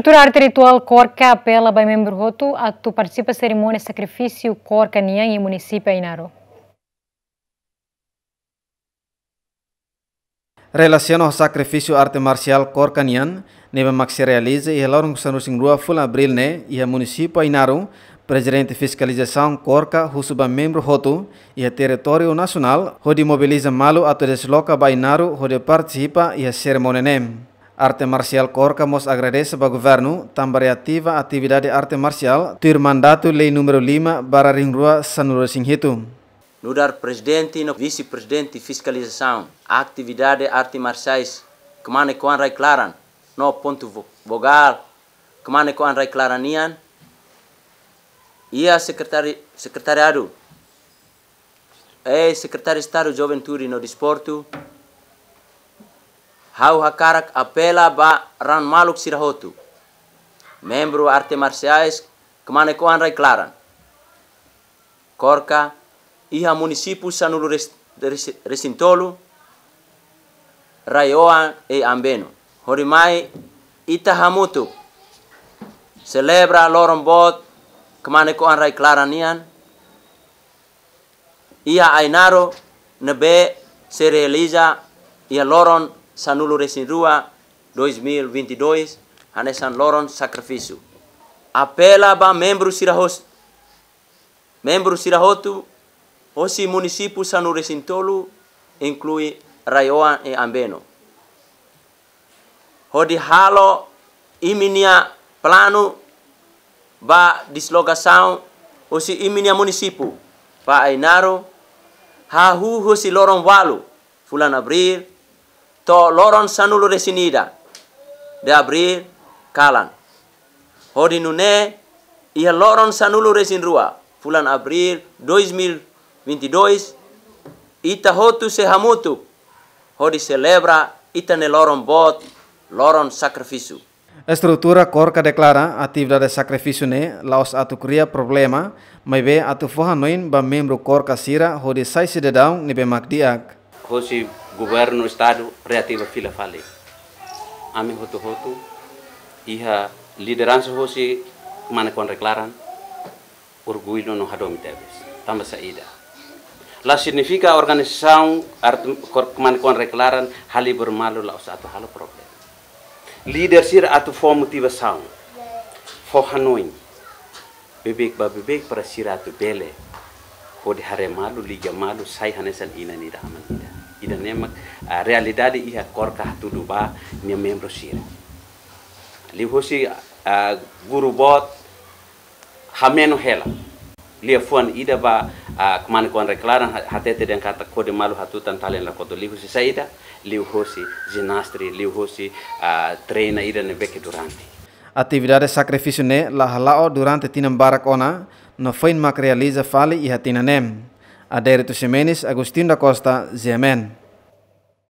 Structura ritual Corca apela by membro Roto a tu participa cerimônia sacrifício Corca Nian e município Ainaro. Relaciona o sacrifício arte marcial Corca Nian, neva max se realiza e relaram que sanusing rua full abril né e a município Ainaro, presidente fiscalização Corca Husuba membro Roto e a território nacional, onde mobiliza malu a todos loca Ainaro, onde participa e a cerimônia nem. Arte marcial corca mos agradece ao governo também ativa atividade arte marcial ter mandato lei número 5 para rua Sanura Singhito. No dar presidente e vice-presidente fiscalização, a atividade arte marciais que mane com a claran, no ponto vogal, que mane com a claranian, e a secretari, secretariado, é secretário de Estado de Juventude no Desporto, hau hakarak apela ba ran maluk sirahotu. Membro arte marciais kemane ko anrai klaran. Korka iha munisipu sanulu res, res, resintolu raioan e ambeno. Horimai ita hamutu. Celebra lorong bot kemane anrai klaran klaranian. Ia ainaro nebe se ia lorong Sanulo Resinrua 2022 San Loron Sacrifício. Apela ba membro Sirahos. Membro Sirahotu, osi município Sanulo Resintolo inclui Raioa e Ambeno. Hodi halo iminia plano ba dislocação osi iminia município. Pa Ainaro, Hahu osi Loron Valo, Fulano Abril, to loron sanulu resinida de abril kalan hodi nune ia loron sanulu resin rua fulan abril 2022 ita hotu se hamutu hodi celebra ita ne loron bot loron sakrifisu. Estrutura korka declara atividade sakrifisu ne laos atu cria problema, mas be atu forra noin ba membro korka sira hodi sai sidedão nibe magdiak hosi gubernur estado reativa fila fale ami hotu hotu iha liderança hosi mana kon reklaran orgulho no hadomi tebes. tamba saida. la significa organização art kon reklaran hali bermalu la satu halu problem líder sir atu fo motivação fo hanoi bebek ba bebek para siratu bele ho hare malu liga malu sai hanesan ina ni aman ida ida nemak a realidade ia e corca tudo ba ni membro shira li hosi a guru bot hamenu hela li afuan ida ba a kman reklaran hatete den kata kode malu hatutan talen la kodo li hosi saida li hosi jenastri li hosi a treina ida ne beke durante atividade sacrifício la halao durante tinam barak ona no foi mak realiza fale e hatinanem Adere Semenis, Agustin da Costa, Ziemen.